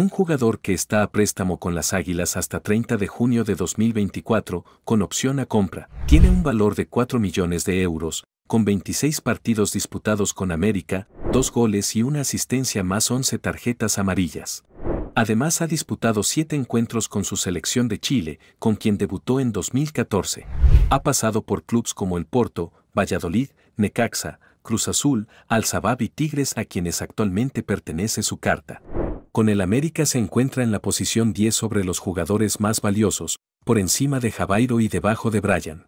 un jugador que está a préstamo con las Águilas hasta 30 de junio de 2024, con opción a compra, tiene un valor de 4 millones de euros, con 26 partidos disputados con América, 2 goles y una asistencia más 11 tarjetas amarillas. Además ha disputado 7 encuentros con su selección de Chile, con quien debutó en 2014. Ha pasado por clubes como el Porto, Valladolid, Necaxa, Cruz Azul, Alzabab y Tigres a quienes actualmente pertenece su carta con el América se encuentra en la posición 10 sobre los jugadores más valiosos, por encima de Javairo y debajo de Bryan.